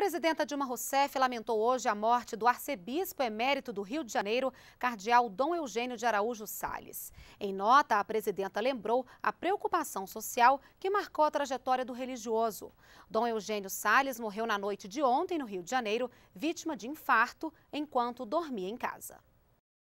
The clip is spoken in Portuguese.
presidenta Dilma Rousseff lamentou hoje a morte do arcebispo emérito do Rio de Janeiro, cardeal Dom Eugênio de Araújo Salles. Em nota, a presidenta lembrou a preocupação social que marcou a trajetória do religioso. Dom Eugênio Salles morreu na noite de ontem no Rio de Janeiro, vítima de infarto, enquanto dormia em casa.